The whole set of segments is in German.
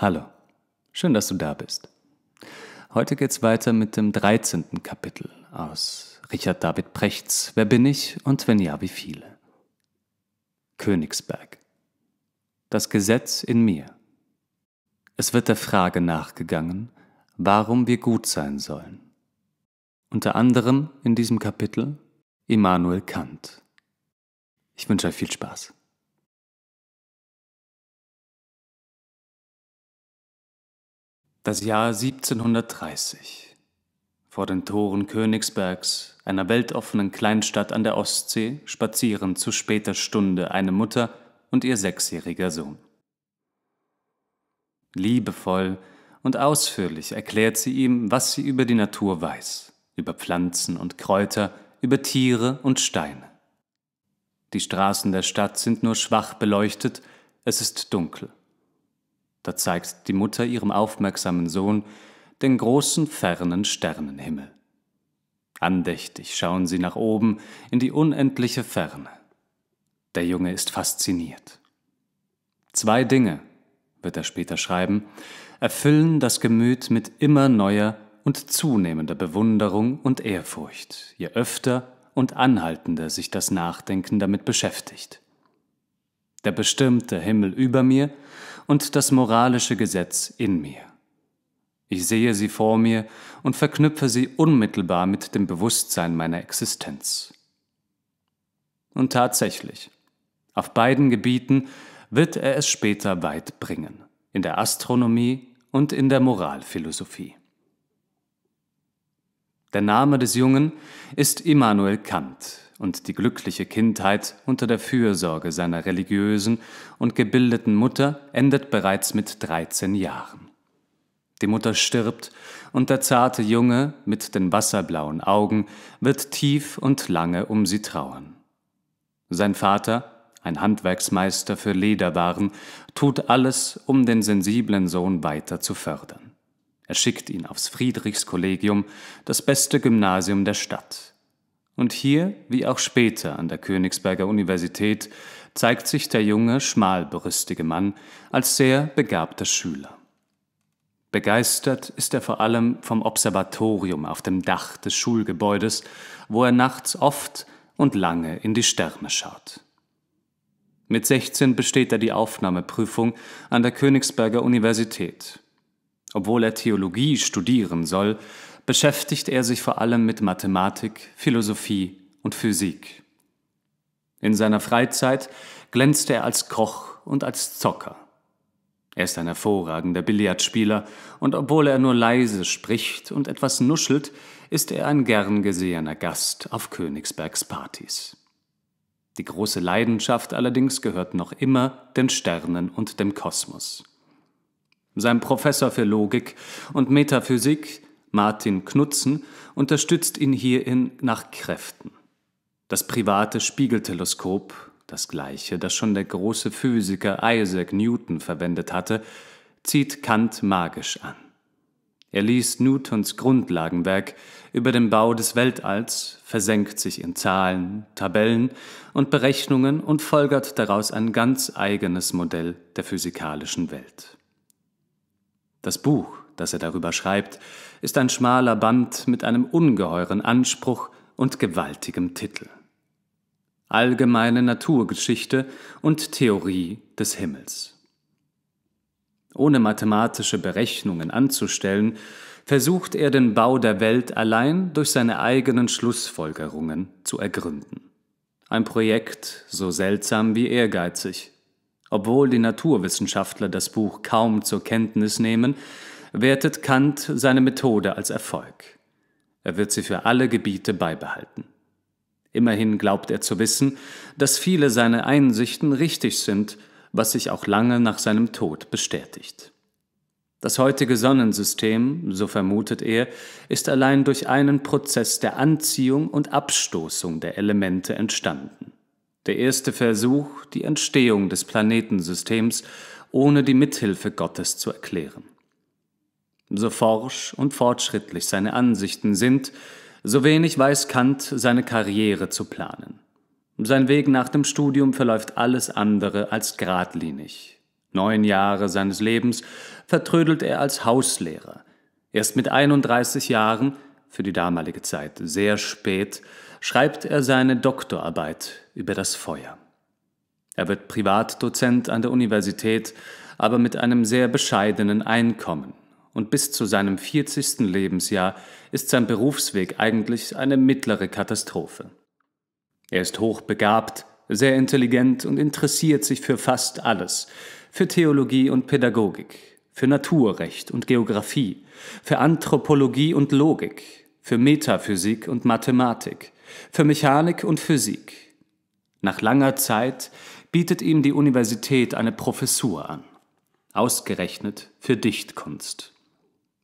Hallo, schön, dass du da bist. Heute geht's weiter mit dem 13. Kapitel aus Richard David Prechts Wer bin ich und wenn ja, wie viele? Königsberg. Das Gesetz in mir. Es wird der Frage nachgegangen, warum wir gut sein sollen. Unter anderem in diesem Kapitel Immanuel Kant. Ich wünsche euch viel Spaß. Das Jahr 1730. Vor den Toren Königsbergs, einer weltoffenen Kleinstadt an der Ostsee, spazieren zu später Stunde eine Mutter und ihr sechsjähriger Sohn. Liebevoll und ausführlich erklärt sie ihm, was sie über die Natur weiß, über Pflanzen und Kräuter, über Tiere und Steine. Die Straßen der Stadt sind nur schwach beleuchtet, es ist dunkel. Da zeigt die Mutter ihrem aufmerksamen Sohn den großen fernen Sternenhimmel. Andächtig schauen sie nach oben in die unendliche Ferne. Der Junge ist fasziniert. Zwei Dinge, wird er später schreiben, erfüllen das Gemüt mit immer neuer und zunehmender Bewunderung und Ehrfurcht, je öfter und anhaltender sich das Nachdenken damit beschäftigt. Der bestimmte Himmel über mir und das moralische Gesetz in mir. Ich sehe sie vor mir und verknüpfe sie unmittelbar mit dem Bewusstsein meiner Existenz. Und tatsächlich, auf beiden Gebieten wird er es später weit bringen, in der Astronomie und in der Moralphilosophie. Der Name des Jungen ist Immanuel Kant, und die glückliche Kindheit unter der Fürsorge seiner religiösen und gebildeten Mutter endet bereits mit 13 Jahren. Die Mutter stirbt und der zarte Junge mit den wasserblauen Augen wird tief und lange um sie trauern. Sein Vater, ein Handwerksmeister für Lederwaren, tut alles, um den sensiblen Sohn weiter zu fördern. Er schickt ihn aufs Friedrichskollegium, das beste Gymnasium der Stadt. Und hier, wie auch später an der Königsberger Universität, zeigt sich der junge, schmalbrüstige Mann als sehr begabter Schüler. Begeistert ist er vor allem vom Observatorium auf dem Dach des Schulgebäudes, wo er nachts oft und lange in die Sterne schaut. Mit 16 besteht er die Aufnahmeprüfung an der Königsberger Universität. Obwohl er Theologie studieren soll, beschäftigt er sich vor allem mit Mathematik, Philosophie und Physik. In seiner Freizeit glänzte er als Koch und als Zocker. Er ist ein hervorragender Billardspieler und obwohl er nur leise spricht und etwas nuschelt, ist er ein gern gesehener Gast auf Königsbergs Partys. Die große Leidenschaft allerdings gehört noch immer den Sternen und dem Kosmos. Sein Professor für Logik und Metaphysik Martin Knutzen, unterstützt ihn hierin nach Kräften. Das private Spiegelteleskop, das gleiche, das schon der große Physiker Isaac Newton verwendet hatte, zieht Kant magisch an. Er liest Newtons Grundlagenwerk über den Bau des Weltalls, versenkt sich in Zahlen, Tabellen und Berechnungen und folgert daraus ein ganz eigenes Modell der physikalischen Welt. Das Buch das er darüber schreibt, ist ein schmaler Band mit einem ungeheuren Anspruch und gewaltigem Titel. Allgemeine Naturgeschichte und Theorie des Himmels. Ohne mathematische Berechnungen anzustellen, versucht er den Bau der Welt allein durch seine eigenen Schlussfolgerungen zu ergründen. Ein Projekt so seltsam wie ehrgeizig. Obwohl die Naturwissenschaftler das Buch kaum zur Kenntnis nehmen, wertet Kant seine Methode als Erfolg. Er wird sie für alle Gebiete beibehalten. Immerhin glaubt er zu wissen, dass viele seiner Einsichten richtig sind, was sich auch lange nach seinem Tod bestätigt. Das heutige Sonnensystem, so vermutet er, ist allein durch einen Prozess der Anziehung und Abstoßung der Elemente entstanden. Der erste Versuch, die Entstehung des Planetensystems ohne die Mithilfe Gottes zu erklären so forsch und fortschrittlich seine Ansichten sind, so wenig weiß Kant, seine Karriere zu planen. Sein Weg nach dem Studium verläuft alles andere als geradlinig. Neun Jahre seines Lebens vertrödelt er als Hauslehrer. Erst mit 31 Jahren, für die damalige Zeit sehr spät, schreibt er seine Doktorarbeit über das Feuer. Er wird Privatdozent an der Universität, aber mit einem sehr bescheidenen Einkommen und bis zu seinem 40. Lebensjahr ist sein Berufsweg eigentlich eine mittlere Katastrophe. Er ist hochbegabt, sehr intelligent und interessiert sich für fast alles, für Theologie und Pädagogik, für Naturrecht und Geographie, für Anthropologie und Logik, für Metaphysik und Mathematik, für Mechanik und Physik. Nach langer Zeit bietet ihm die Universität eine Professur an, ausgerechnet für Dichtkunst.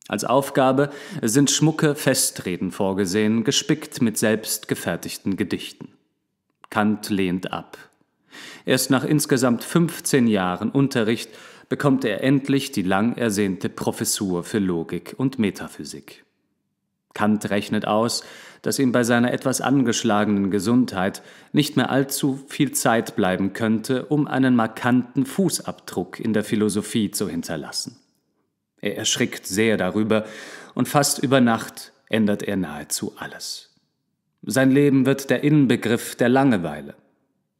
Als Aufgabe sind schmucke Festreden vorgesehen, gespickt mit selbstgefertigten Gedichten. Kant lehnt ab. Erst nach insgesamt 15 Jahren Unterricht bekommt er endlich die lang ersehnte Professur für Logik und Metaphysik. Kant rechnet aus, dass ihm bei seiner etwas angeschlagenen Gesundheit nicht mehr allzu viel Zeit bleiben könnte, um einen markanten Fußabdruck in der Philosophie zu hinterlassen. Er erschrickt sehr darüber und fast über Nacht ändert er nahezu alles. Sein Leben wird der Innenbegriff der Langeweile.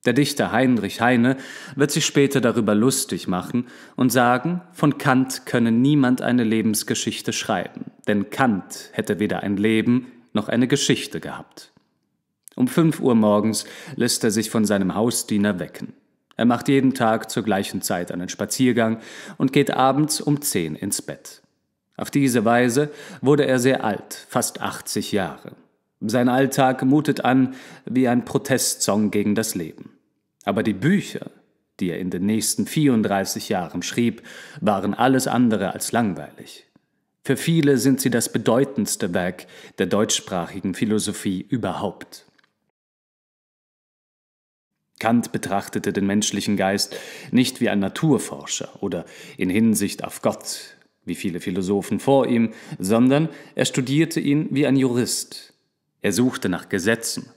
Der Dichter Heinrich Heine wird sich später darüber lustig machen und sagen, von Kant könne niemand eine Lebensgeschichte schreiben, denn Kant hätte weder ein Leben noch eine Geschichte gehabt. Um fünf Uhr morgens lässt er sich von seinem Hausdiener wecken. Er macht jeden Tag zur gleichen Zeit einen Spaziergang und geht abends um zehn ins Bett. Auf diese Weise wurde er sehr alt, fast 80 Jahre. Sein Alltag mutet an wie ein Protestsong gegen das Leben. Aber die Bücher, die er in den nächsten 34 Jahren schrieb, waren alles andere als langweilig. Für viele sind sie das bedeutendste Werk der deutschsprachigen Philosophie überhaupt. Kant betrachtete den menschlichen Geist nicht wie ein Naturforscher oder in Hinsicht auf Gott, wie viele Philosophen vor ihm, sondern er studierte ihn wie ein Jurist. Er suchte nach Gesetzen.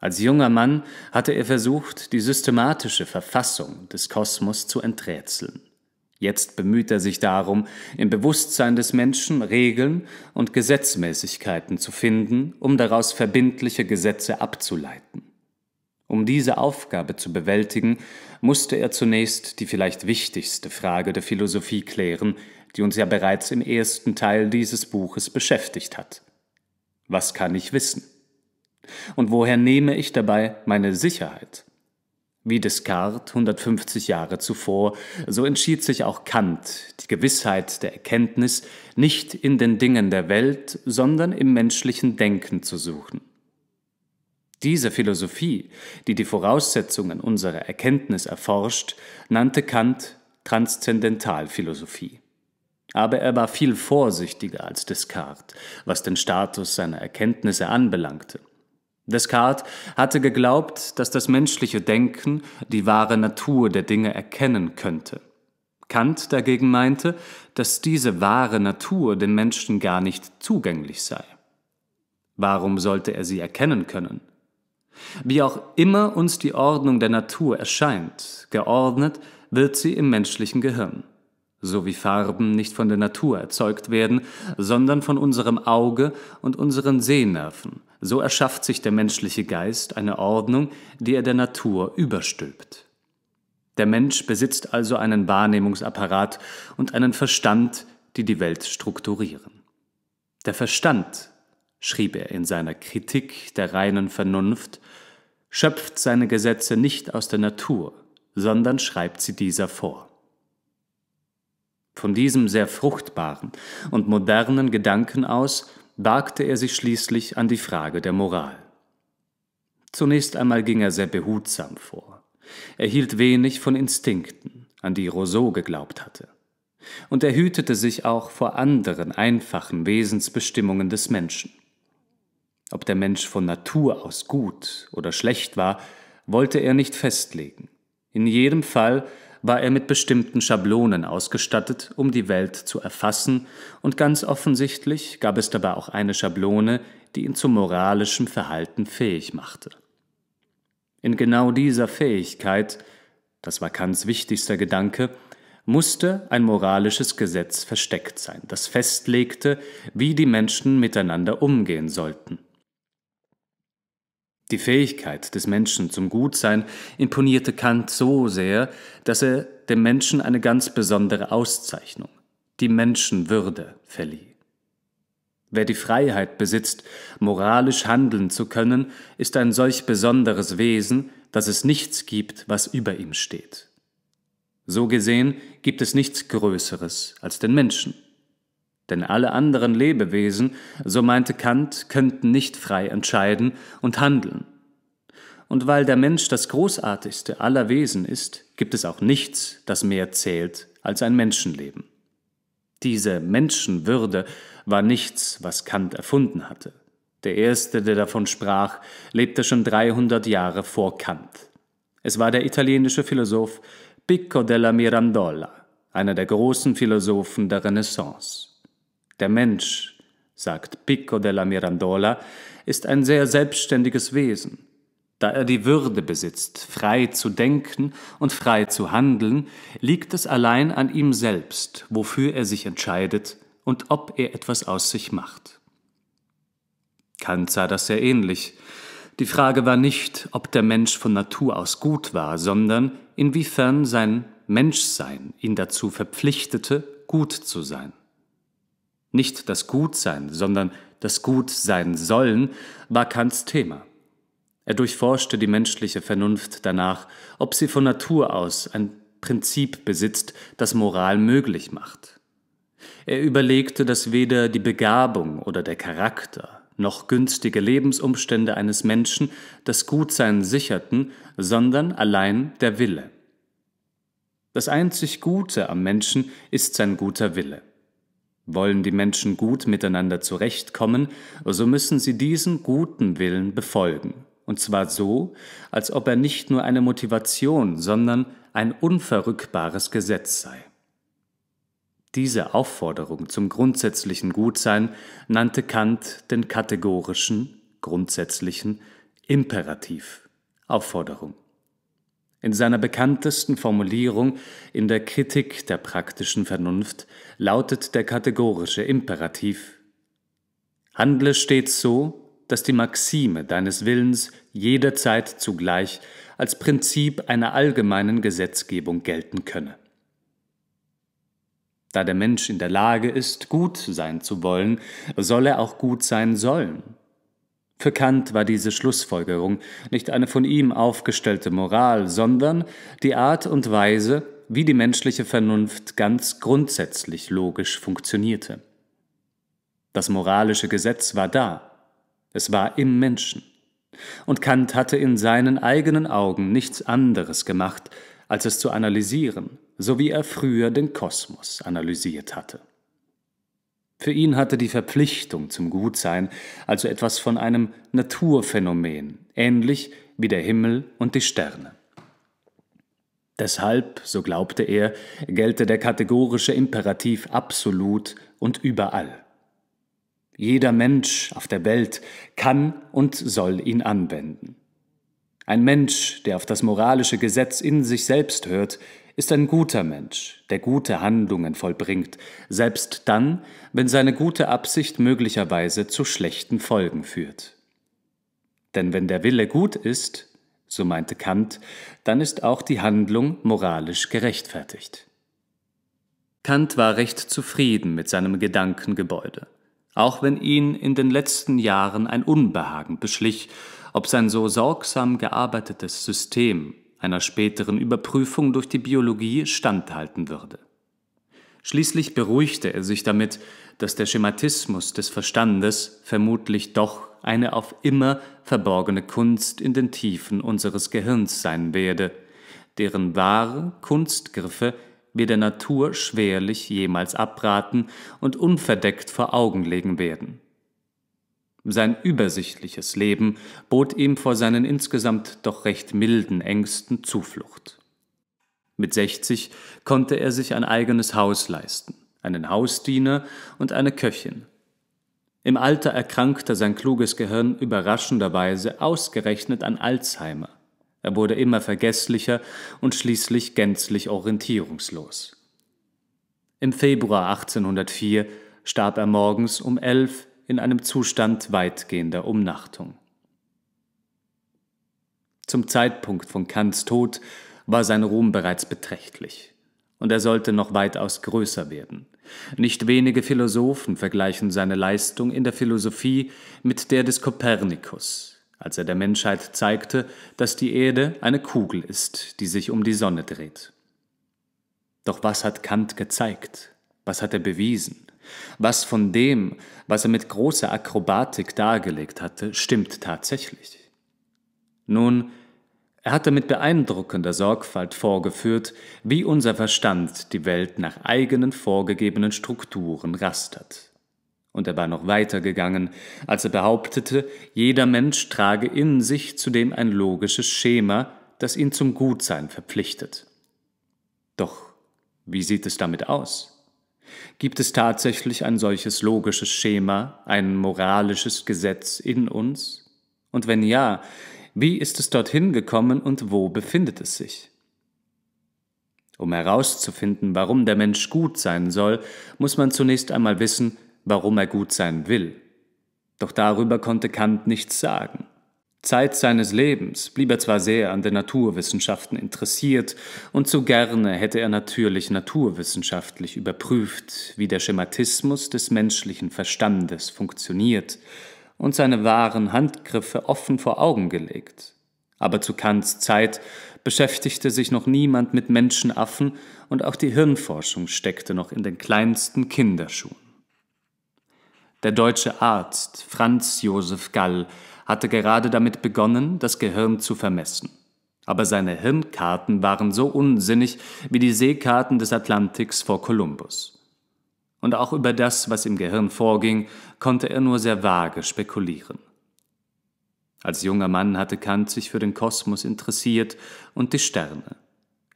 Als junger Mann hatte er versucht, die systematische Verfassung des Kosmos zu enträtseln. Jetzt bemüht er sich darum, im Bewusstsein des Menschen Regeln und Gesetzmäßigkeiten zu finden, um daraus verbindliche Gesetze abzuleiten. Um diese Aufgabe zu bewältigen, musste er zunächst die vielleicht wichtigste Frage der Philosophie klären, die uns ja bereits im ersten Teil dieses Buches beschäftigt hat. Was kann ich wissen? Und woher nehme ich dabei meine Sicherheit? Wie Descartes 150 Jahre zuvor, so entschied sich auch Kant, die Gewissheit der Erkenntnis nicht in den Dingen der Welt, sondern im menschlichen Denken zu suchen. Diese Philosophie, die die Voraussetzungen unserer Erkenntnis erforscht, nannte Kant Transzendentalphilosophie. Aber er war viel vorsichtiger als Descartes, was den Status seiner Erkenntnisse anbelangte. Descartes hatte geglaubt, dass das menschliche Denken die wahre Natur der Dinge erkennen könnte. Kant dagegen meinte, dass diese wahre Natur den Menschen gar nicht zugänglich sei. Warum sollte er sie erkennen können? Wie auch immer uns die Ordnung der Natur erscheint, geordnet wird sie im menschlichen Gehirn. So wie Farben nicht von der Natur erzeugt werden, sondern von unserem Auge und unseren Sehnerven, so erschafft sich der menschliche Geist eine Ordnung, die er der Natur überstülpt. Der Mensch besitzt also einen Wahrnehmungsapparat und einen Verstand, die die Welt strukturieren. Der Verstand, schrieb er in seiner Kritik der reinen Vernunft, schöpft seine Gesetze nicht aus der Natur, sondern schreibt sie dieser vor. Von diesem sehr fruchtbaren und modernen Gedanken aus wagte er sich schließlich an die Frage der Moral. Zunächst einmal ging er sehr behutsam vor. Er hielt wenig von Instinkten, an die Rousseau geglaubt hatte. Und er hütete sich auch vor anderen einfachen Wesensbestimmungen des Menschen. Ob der Mensch von Natur aus gut oder schlecht war, wollte er nicht festlegen. In jedem Fall war er mit bestimmten Schablonen ausgestattet, um die Welt zu erfassen, und ganz offensichtlich gab es dabei auch eine Schablone, die ihn zu moralischem Verhalten fähig machte. In genau dieser Fähigkeit, das war Kants wichtigster Gedanke, musste ein moralisches Gesetz versteckt sein, das festlegte, wie die Menschen miteinander umgehen sollten. Die Fähigkeit des Menschen zum Gutsein imponierte Kant so sehr, dass er dem Menschen eine ganz besondere Auszeichnung, die Menschenwürde, verlieh. Wer die Freiheit besitzt, moralisch handeln zu können, ist ein solch besonderes Wesen, dass es nichts gibt, was über ihm steht. So gesehen gibt es nichts Größeres als den Menschen. Denn alle anderen Lebewesen, so meinte Kant, könnten nicht frei entscheiden und handeln. Und weil der Mensch das großartigste aller Wesen ist, gibt es auch nichts, das mehr zählt als ein Menschenleben. Diese Menschenwürde war nichts, was Kant erfunden hatte. Der erste, der davon sprach, lebte schon 300 Jahre vor Kant. Es war der italienische Philosoph Pico della Mirandola, einer der großen Philosophen der Renaissance. Der Mensch, sagt Pico della Mirandola, ist ein sehr selbstständiges Wesen. Da er die Würde besitzt, frei zu denken und frei zu handeln, liegt es allein an ihm selbst, wofür er sich entscheidet und ob er etwas aus sich macht. Kant sah das sehr ähnlich. Die Frage war nicht, ob der Mensch von Natur aus gut war, sondern inwiefern sein Menschsein ihn dazu verpflichtete, gut zu sein. Nicht das Gutsein, sondern das Gutsein sollen war Kants Thema. Er durchforschte die menschliche Vernunft danach, ob sie von Natur aus ein Prinzip besitzt, das Moral möglich macht. Er überlegte, dass weder die Begabung oder der Charakter noch günstige Lebensumstände eines Menschen das Gutsein sicherten, sondern allein der Wille. Das einzig Gute am Menschen ist sein guter Wille. Wollen die Menschen gut miteinander zurechtkommen, so müssen sie diesen guten Willen befolgen, und zwar so, als ob er nicht nur eine Motivation, sondern ein unverrückbares Gesetz sei. Diese Aufforderung zum grundsätzlichen Gutsein nannte Kant den kategorischen, grundsätzlichen Imperativ, Aufforderung. In seiner bekanntesten Formulierung in der Kritik der praktischen Vernunft lautet der kategorische Imperativ Handle stets so, dass die Maxime deines Willens jederzeit zugleich als Prinzip einer allgemeinen Gesetzgebung gelten könne. Da der Mensch in der Lage ist, gut sein zu wollen, soll er auch gut sein sollen. Für Kant war diese Schlussfolgerung nicht eine von ihm aufgestellte Moral, sondern die Art und Weise, wie die menschliche Vernunft ganz grundsätzlich logisch funktionierte. Das moralische Gesetz war da, es war im Menschen. Und Kant hatte in seinen eigenen Augen nichts anderes gemacht, als es zu analysieren, so wie er früher den Kosmos analysiert hatte. Für ihn hatte die Verpflichtung zum Gutsein also etwas von einem Naturphänomen, ähnlich wie der Himmel und die Sterne. Deshalb, so glaubte er, gelte der kategorische Imperativ absolut und überall. Jeder Mensch auf der Welt kann und soll ihn anwenden. Ein Mensch, der auf das moralische Gesetz in sich selbst hört, ist ein guter Mensch, der gute Handlungen vollbringt, selbst dann, wenn seine gute Absicht möglicherweise zu schlechten Folgen führt. Denn wenn der Wille gut ist, so meinte Kant, dann ist auch die Handlung moralisch gerechtfertigt. Kant war recht zufrieden mit seinem Gedankengebäude, auch wenn ihn in den letzten Jahren ein Unbehagen beschlich, ob sein so sorgsam gearbeitetes System einer späteren Überprüfung durch die Biologie standhalten würde. Schließlich beruhigte er sich damit, dass der Schematismus des Verstandes vermutlich doch eine auf immer verborgene Kunst in den Tiefen unseres Gehirns sein werde, deren wahre Kunstgriffe wir der Natur schwerlich jemals abraten und unverdeckt vor Augen legen werden. Sein übersichtliches Leben bot ihm vor seinen insgesamt doch recht milden Ängsten Zuflucht. Mit 60 konnte er sich ein eigenes Haus leisten, einen Hausdiener und eine Köchin. Im Alter erkrankte sein kluges Gehirn überraschenderweise ausgerechnet an Alzheimer. Er wurde immer vergesslicher und schließlich gänzlich orientierungslos. Im Februar 1804 starb er morgens um elf in einem Zustand weitgehender Umnachtung. Zum Zeitpunkt von Kants Tod war sein Ruhm bereits beträchtlich, und er sollte noch weitaus größer werden. Nicht wenige Philosophen vergleichen seine Leistung in der Philosophie mit der des Kopernikus, als er der Menschheit zeigte, dass die Erde eine Kugel ist, die sich um die Sonne dreht. Doch was hat Kant gezeigt? Was hat er bewiesen? Was von dem, was er mit großer Akrobatik dargelegt hatte, stimmt tatsächlich. Nun, er hatte mit beeindruckender Sorgfalt vorgeführt, wie unser Verstand die Welt nach eigenen vorgegebenen Strukturen rastert. Und er war noch weiter gegangen, als er behauptete, jeder Mensch trage in sich zudem ein logisches Schema, das ihn zum Gutsein verpflichtet. Doch wie sieht es damit aus? Gibt es tatsächlich ein solches logisches Schema, ein moralisches Gesetz in uns? Und wenn ja, wie ist es dorthin gekommen und wo befindet es sich? Um herauszufinden, warum der Mensch gut sein soll, muss man zunächst einmal wissen, warum er gut sein will. Doch darüber konnte Kant nichts sagen. Zeit seines Lebens blieb er zwar sehr an den Naturwissenschaften interessiert, und zu gerne hätte er natürlich naturwissenschaftlich überprüft, wie der Schematismus des menschlichen Verstandes funktioniert, und seine wahren Handgriffe offen vor Augen gelegt. Aber zu Kants Zeit beschäftigte sich noch niemand mit Menschenaffen und auch die Hirnforschung steckte noch in den kleinsten Kinderschuhen. Der deutsche Arzt Franz Josef Gall hatte gerade damit begonnen, das Gehirn zu vermessen. Aber seine Hirnkarten waren so unsinnig wie die Seekarten des Atlantiks vor Kolumbus. Und auch über das, was im Gehirn vorging, konnte er nur sehr vage spekulieren. Als junger Mann hatte Kant sich für den Kosmos interessiert und die Sterne.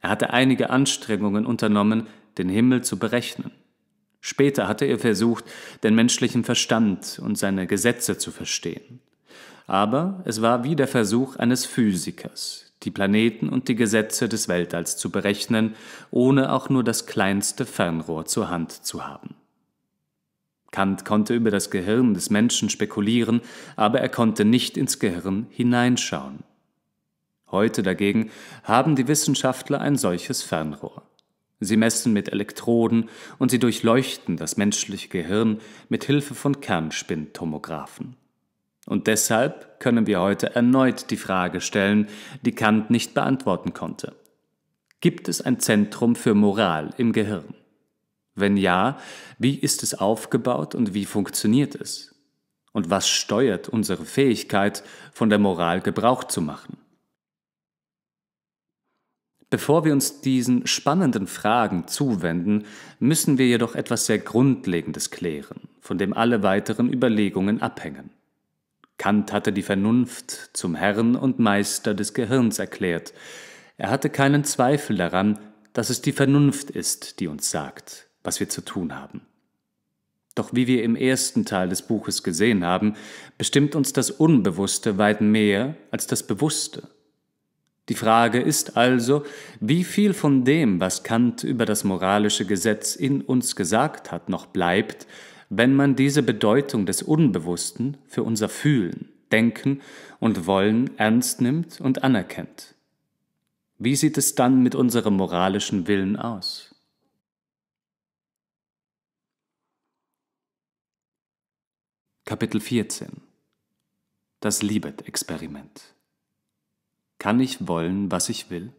Er hatte einige Anstrengungen unternommen, den Himmel zu berechnen. Später hatte er versucht, den menschlichen Verstand und seine Gesetze zu verstehen. Aber es war wie der Versuch eines Physikers, die Planeten und die Gesetze des Weltalls zu berechnen, ohne auch nur das kleinste Fernrohr zur Hand zu haben. Kant konnte über das Gehirn des Menschen spekulieren, aber er konnte nicht ins Gehirn hineinschauen. Heute dagegen haben die Wissenschaftler ein solches Fernrohr. Sie messen mit Elektroden und sie durchleuchten das menschliche Gehirn mit Hilfe von Kernspintomographen. Und deshalb können wir heute erneut die Frage stellen, die Kant nicht beantworten konnte. Gibt es ein Zentrum für Moral im Gehirn? Wenn ja, wie ist es aufgebaut und wie funktioniert es? Und was steuert unsere Fähigkeit, von der Moral Gebrauch zu machen? Bevor wir uns diesen spannenden Fragen zuwenden, müssen wir jedoch etwas sehr Grundlegendes klären, von dem alle weiteren Überlegungen abhängen. Kant hatte die Vernunft zum Herrn und Meister des Gehirns erklärt. Er hatte keinen Zweifel daran, dass es die Vernunft ist, die uns sagt, was wir zu tun haben. Doch wie wir im ersten Teil des Buches gesehen haben, bestimmt uns das Unbewusste weit mehr als das Bewusste. Die Frage ist also, wie viel von dem, was Kant über das moralische Gesetz in uns gesagt hat, noch bleibt, wenn man diese Bedeutung des Unbewussten für unser Fühlen, Denken und Wollen ernst nimmt und anerkennt. Wie sieht es dann mit unserem moralischen Willen aus? Kapitel 14 Das Liebet-Experiment Kann ich wollen, was ich will?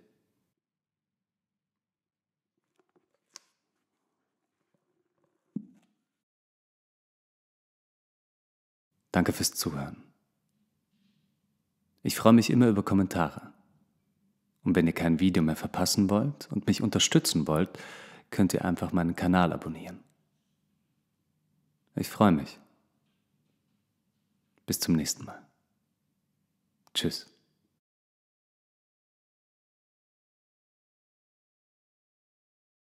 Danke fürs Zuhören. Ich freue mich immer über Kommentare. Und wenn ihr kein Video mehr verpassen wollt und mich unterstützen wollt, könnt ihr einfach meinen Kanal abonnieren. Ich freue mich. Bis zum nächsten Mal. Tschüss.